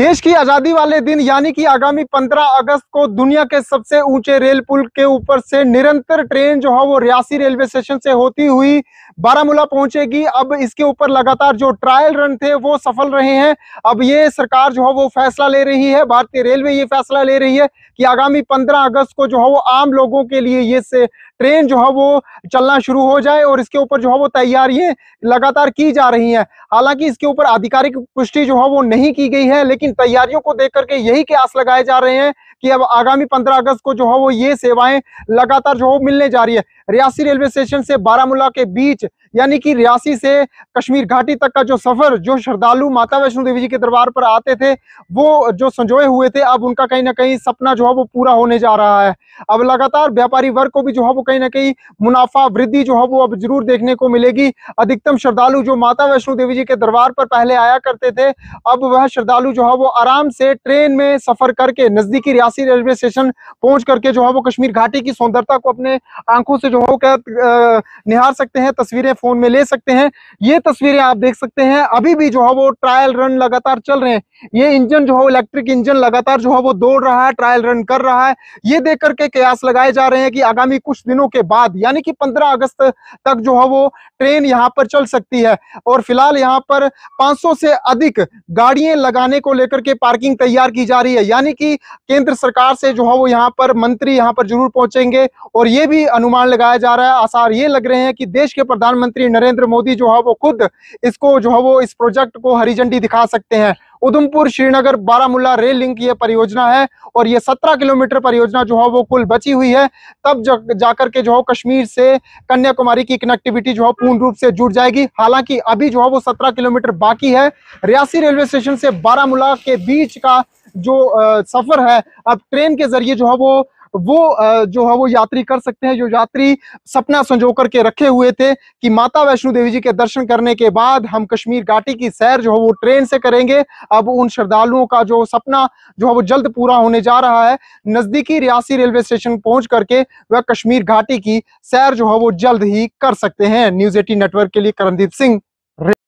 देश की आजादी वाले दिन यानी कि आगामी 15 अगस्त को दुनिया के सबसे ऊंचे रेल पुल के ऊपर से निरंतर ट्रेन जो है वो रियासी रेलवे स्टेशन से होती हुई बारामूला पहुंचेगी अब इसके ऊपर लगातार जो ट्रायल रन थे वो सफल रहे हैं अब ये सरकार जो है वो फैसला ले रही है भारतीय रेलवे ये फैसला ले रही है कि आगामी पंद्रह अगस्त को जो है वो आम लोगों के लिए ये से ट्रेन जो है वो चलना शुरू हो जाए और इसके ऊपर जो है वो तैयारियां लगातार की जा रही हैं हालांकि इसके ऊपर आधिकारिक पुष्टि जो है वो नहीं की गई है लेकिन तैयारियों को देख करके यही कयास लगाए जा रहे हैं कि अब आगामी पंद्रह अगस्त को जो है वो ये सेवाएं लगातार जो मिलने जा रही है रियासी रेलवे स्टेशन से बारामूला के बीच यानी कि रियासी से कश्मीर घाटी तक का जो सफर जो श्रद्धालु माता वैष्णो देवी जी के दरबार पर आते थे वो जो संजोए हुए थे अब उनका कहीं ना कहीं सपना जो है वो पूरा होने जा रहा है अब लगातार व्यापारी वर्ग को भी जो है वो कहीं ना कहीं मुनाफा वृद्धि जो है वो अब जरूर देखने को मिलेगी अधिकतम श्रद्धालु जो माता वैष्णो देवी जी के दरबार पर पहले आया करते थे अब वह श्रद्धालु जो है वो आराम से ट्रेन में सफर करके नजदीकी रियासी रेलवे स्टेशन पहुंच करके जो है वो कश्मीर घाटी की सुंदरता को अपने आंखों से जो है निहार सकते हैं तस्वीरें फोन में ले सकते हैं ये तस्वीरें आप देख सकते हैं अभी भी जो है वो ट्रायल रन लगातार चल रहे हैं ये इंजन जो है इलेक्ट्रिक इंजन लगातार जो है वो दौड़ रहा है ट्रायल रन कर रहा है ये देख करके कयास लगाए जा रहे हैं कि आगामी कुछ दिनों के बाद यानी कि पंद्रह अगस्त तक जो है वो ट्रेन यहाँ पर चल सकती है और फिलहाल यहाँ पर पांच से अधिक गाड़ियां लगाने को लेकर के पार्किंग तैयार की जा रही है यानी कि केंद्र सरकार से जो है वो यहाँ पर मंत्री यहाँ पर जरूर पहुंचेंगे और ये भी अनुमान लगाया जा रहा है आसार ये लग रहे हैं कि देश के प्रधानमंत्री प्रधानमंत्री नरेंद्र मोदी जो है वो खुद इसको जो है वो इस प्रोजेक्ट को हरी झंडी दिखा सकते हैं उधमपुर श्रीनगर बारामूला रेल लिंक ये परियोजना है और ये सत्रह किलोमीटर परियोजना जो है वो कुल बची हुई है तब जाकर के जो है कश्मीर से कन्याकुमारी की कनेक्टिविटी जो है पूर्ण रूप से जुड़ जाएगी हालांकि अभी जो है वो सत्रह किलोमीटर बाकी है रियासी रेलवे स्टेशन से बारामूला के बीच का जो सफ़र है अब ट्रेन के ज़रिए जो है वो वो जो है वो यात्री कर सकते हैं जो यात्री सपना संजो करके रखे हुए थे कि माता वैष्णो देवी जी के दर्शन करने के बाद हम कश्मीर घाटी की सैर जो है वो ट्रेन से करेंगे अब उन श्रद्धालुओं का जो सपना जो है वो जल्द पूरा होने जा रहा है नजदीकी रियासी रेलवे स्टेशन पहुंच करके वह कश्मीर घाटी की सैर जो है वो जल्द ही कर सकते हैं न्यूज एटी नेटवर्क के लिए करणदीप सिंह